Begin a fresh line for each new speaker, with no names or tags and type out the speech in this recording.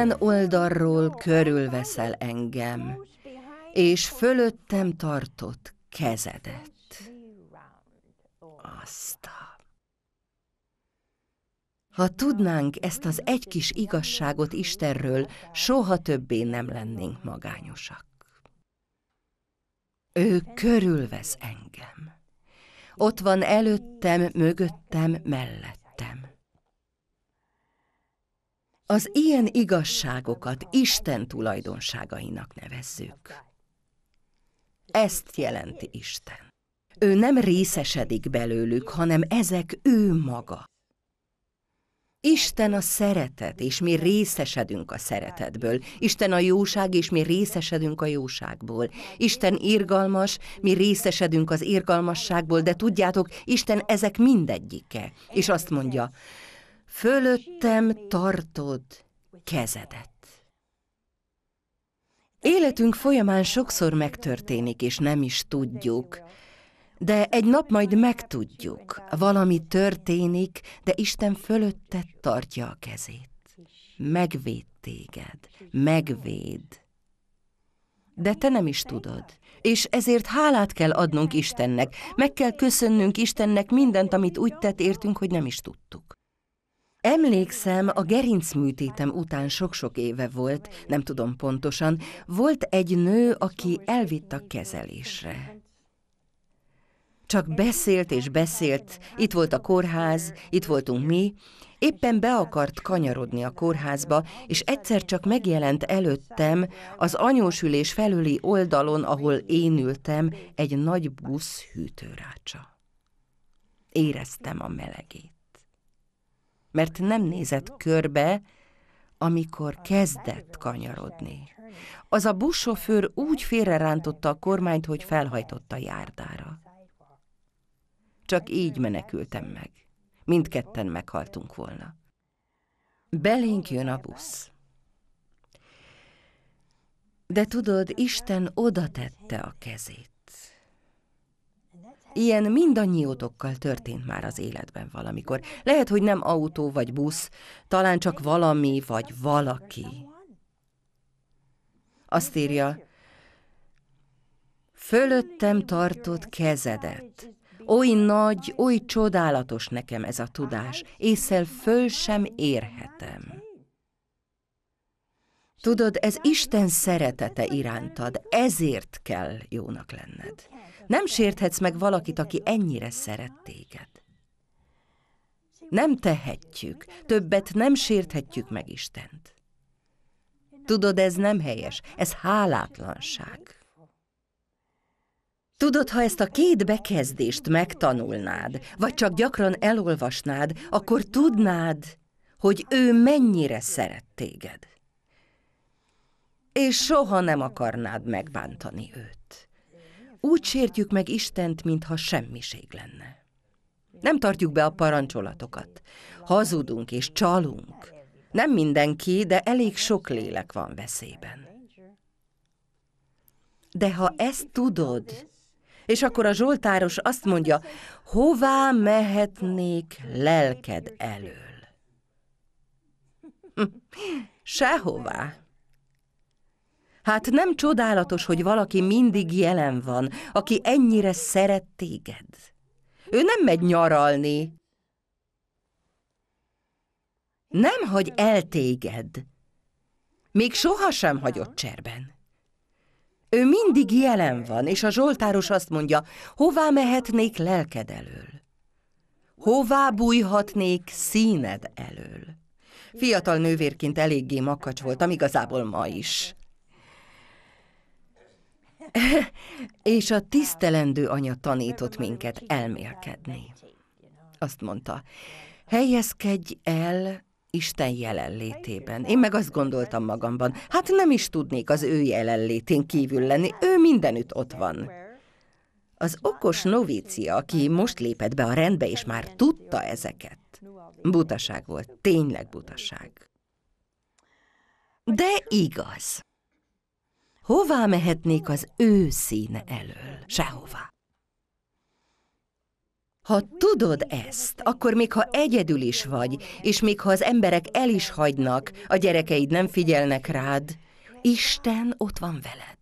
Minden oldalról körülveszel engem, és fölöttem tartott kezedet. Azt a... Ha tudnánk ezt az egy kis igazságot Istenről, soha többé nem lennénk magányosak. Ő körülvesz engem. Ott van előttem, mögöttem, mellettem. Az ilyen igazságokat Isten tulajdonságainak nevezzük. Ezt jelenti Isten. Ő nem részesedik belőlük, hanem ezek ő maga. Isten a szeretet, és mi részesedünk a szeretetből. Isten a jóság, és mi részesedünk a jóságból. Isten irgalmas, mi részesedünk az irgalmasságból, de tudjátok, Isten ezek mindegyike. És azt mondja, Fölöttem tartod kezedet. Életünk folyamán sokszor megtörténik, és nem is tudjuk, de egy nap majd megtudjuk, valami történik, de Isten fölötted tartja a kezét. Megvéd téged, megvéd. De te nem is tudod, és ezért hálát kell adnunk Istennek, meg kell köszönnünk Istennek mindent, amit úgy tett értünk, hogy nem is tudtuk. Emlékszem, a gerincműtétem után sok-sok éve volt, nem tudom pontosan, volt egy nő, aki elvitt a kezelésre. Csak beszélt és beszélt, itt volt a kórház, itt voltunk mi, éppen be akart kanyarodni a kórházba, és egyszer csak megjelent előttem az anyósülés felüli oldalon, ahol én ültem, egy nagy busz hűtőrácsa. Éreztem a melegét mert nem nézett körbe, amikor kezdett kanyarodni. Az a buszsofőr úgy félrerántotta a kormányt, hogy felhajtotta járdára. Csak így menekültem meg. Mindketten meghaltunk volna. Belénk jön a busz. De tudod, Isten oda tette a kezét. Ilyen mindannyiótokkal történt már az életben valamikor. Lehet, hogy nem autó vagy busz, talán csak valami vagy valaki. Azt írja, fölöttem tartott kezedet. Oly nagy, oly csodálatos nekem ez a tudás, észel föl sem érhetem. Tudod, ez Isten szeretete irántad, ezért kell jónak lenned. Nem sérthetsz meg valakit, aki ennyire szeret téged. Nem tehetjük, többet nem sérthetjük meg Istent. Tudod, ez nem helyes, ez hálátlanság. Tudod, ha ezt a két bekezdést megtanulnád, vagy csak gyakran elolvasnád, akkor tudnád, hogy ő mennyire szeret téged. És soha nem akarnád megbántani őt. Úgy sértjük meg Istent, mintha semmiség lenne. Nem tartjuk be a parancsolatokat. Hazudunk és csalunk. Nem mindenki, de elég sok lélek van veszélyben. De ha ezt tudod, és akkor a Zsoltáros azt mondja, hová mehetnék lelked elől? Hm, sehová. Hát nem csodálatos, hogy valaki mindig jelen van, aki ennyire szeret téged. Ő nem megy nyaralni. Nem hagy el téged. Még sohasem hagyott cserben. Ő mindig jelen van, és a Zsoltáros azt mondja, hová mehetnék lelked elől? Hová bújhatnék színed elől? Fiatal nővérként eléggé makacs voltam, igazából ma is és a tisztelendő anya tanított minket elmélkedni. Azt mondta, helyezkedj el Isten jelenlétében. Én meg azt gondoltam magamban, hát nem is tudnék az ő jelenlétén kívül lenni, ő mindenütt ott van. Az okos novícia, aki most lépett be a rendbe, és már tudta ezeket, butaság volt, tényleg butaság. De igaz. Hová mehetnék az ő színe elől? Sehová. Ha tudod ezt, akkor még ha egyedül is vagy, és még ha az emberek el is hagynak, a gyerekeid nem figyelnek rád, Isten ott van veled.